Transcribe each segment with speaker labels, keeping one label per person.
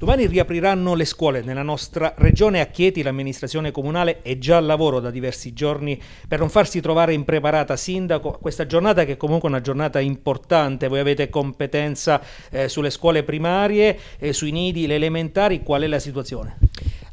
Speaker 1: Domani riapriranno le scuole nella nostra regione. A Chieti l'amministrazione comunale è già al lavoro da diversi giorni per non farsi trovare impreparata sindaco. a Questa giornata che è comunque una giornata importante, voi avete competenza eh, sulle scuole primarie, eh, sui nidi, le elementari, qual è la situazione?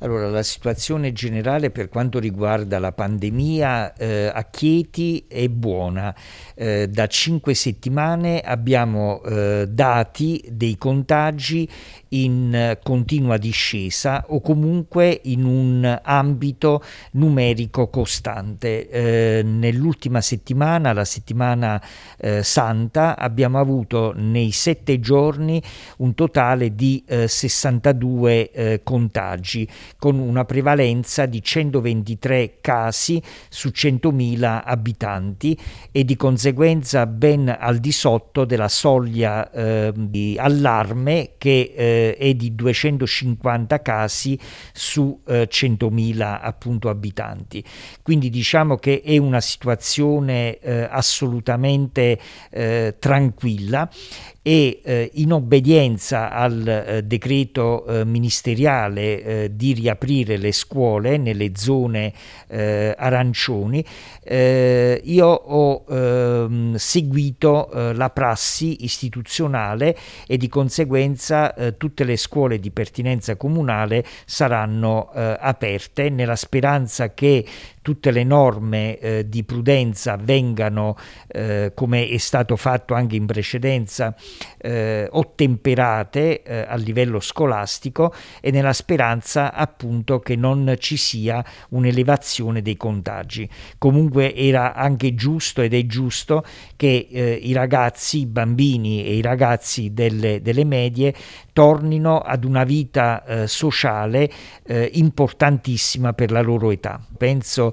Speaker 2: Allora, la situazione generale per quanto riguarda la pandemia eh, a Chieti è buona. Eh, da cinque settimane abbiamo eh, dati dei contagi in continua discesa o comunque in un ambito numerico costante. Eh, nell'ultima settimana, la settimana eh, santa, abbiamo avuto nei sette giorni un totale di 62 eh, contagi con una prevalenza di 123 casi su 100.000 abitanti e di conseguenza ben al di sotto della soglia eh, di allarme che eh, è di 250 casi su eh, 100.000 appunto abitanti. Quindi diciamo che è una situazione eh, assolutamente eh, tranquilla e eh, in obbedienza al decreto ministeriale di riaprire le scuole nelle zone eh, arancioni, eh, io ho ehm, seguito eh, la prassi istituzionale e di conseguenza eh, tutte le scuole di pertinenza comunale saranno eh, aperte nella speranza che tutte le norme eh, di prudenza vengano, eh, come è stato fatto anche in precedenza, eh, ottemperate eh, a livello scolastico e nella speranza appunto che non ci sia un'elevazione dei contagi. Comunque era anche giusto ed è giusto che eh, i ragazzi, i bambini e i ragazzi delle, delle medie tornino ad una vita eh, sociale importantissima per la loro età. Penso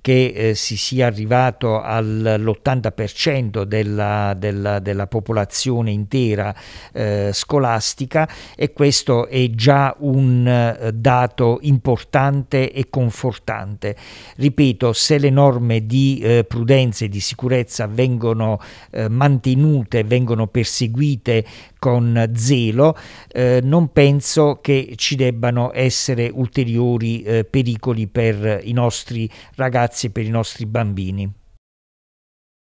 Speaker 2: che eh, si sia arrivato all'80% della, della, della, popolazione intera eh, scolastica e questo è già un eh, dato importante e confortante. Ripeto, se le norme di eh, prudenza e di sicurezza vengono eh, mantenute, vengono perseguite con zelo, eh, non penso che ci debbano essere ulteriori pericoli per i nostri ragazzi ragazzi e per i nostri bambini.